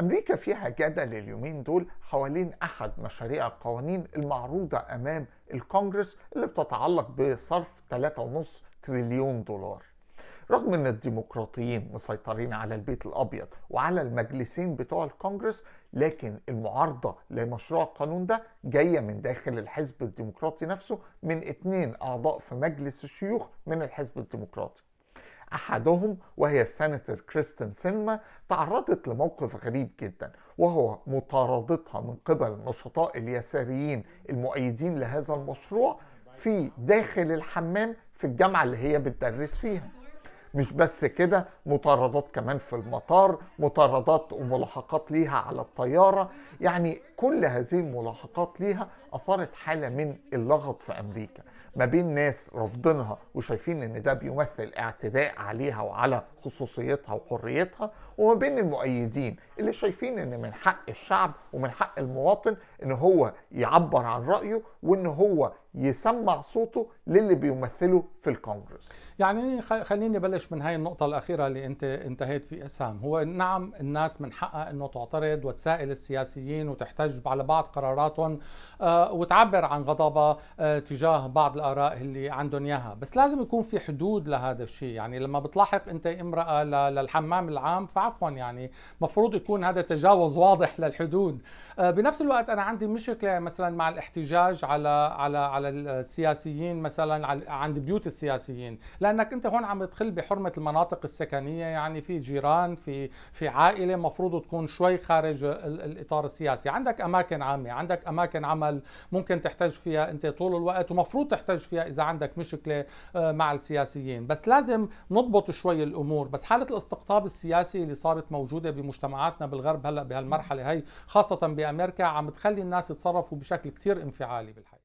أمريكا فيها جدل اليومين دول حوالين أحد مشاريع القوانين المعروضة أمام الكونجرس اللي بتتعلق بصرف 3.5 تريليون دولار رغم ان الديمقراطيين مسيطرين على البيت الابيض وعلى المجلسين بتوع الكونجرس لكن المعارضه لمشروع القانون ده جايه من داخل الحزب الديمقراطي نفسه من اتنين اعضاء في مجلس الشيوخ من الحزب الديمقراطي أحدهم وهي السنتر كريستن سينما تعرضت لموقف غريب جدا وهو مطاردتها من قبل نشطاء اليساريين المؤيدين لهذا المشروع في داخل الحمام في الجامعة اللي هي بتدرس فيها مش بس كده مطاردات كمان في المطار مطاردات وملاحقات ليها على الطيارة يعني كل هذه الملاحقات ليها أثارت حالة من اللغط في أمريكا ما بين ناس رافضينها وشايفين ان ده بيمثل اعتداء عليها وعلى خصوصيتها وحريتها وما بين المؤيدين اللي شايفين ان من حق الشعب ومن حق المواطن ان هو يعبر عن رايه وان هو يسمع صوته للي بيمثله في الكونجرس يعني خليني بلش من هاي النقطة الأخيرة اللي أنت انتهيت في أسام هو نعم الناس من حقها أنه تعترض وتسائل السياسيين وتحتج على بعض قراراتهم آه، وتعبر عن غضبها آه، تجاه بعض الاراء اللي عندهم اياها بس لازم يكون في حدود لهذا الشيء يعني لما بتلاحق انت امراه للحمام العام فعفوا يعني مفروض يكون هذا تجاوز واضح للحدود آه، بنفس الوقت انا عندي مشكله مثلا مع الاحتجاج على على على السياسيين مثلا عند بيوت السياسيين لانك انت هون عم تخل بحرمه المناطق السكنيه يعني في جيران في في عائله مفروض تكون شوي خارج الاطار السياسي عندك اماكن عامه عندك اماكن عمل ممكن تحتاج فيها انت طول الوقت ومفروض تحتاج تحتج فيها اذا عندك مشكله آه، مع السياسيين بس لازم نضبط شوي الامور بس حاله الاستقطاب السياسي اللي صارت موجوده بمجتمعاتنا بالغرب هلا بهالمرحله هي خاصه بامريكا عم تخلي الناس يتصرفوا بشكل كثير انفعالي بالحياه.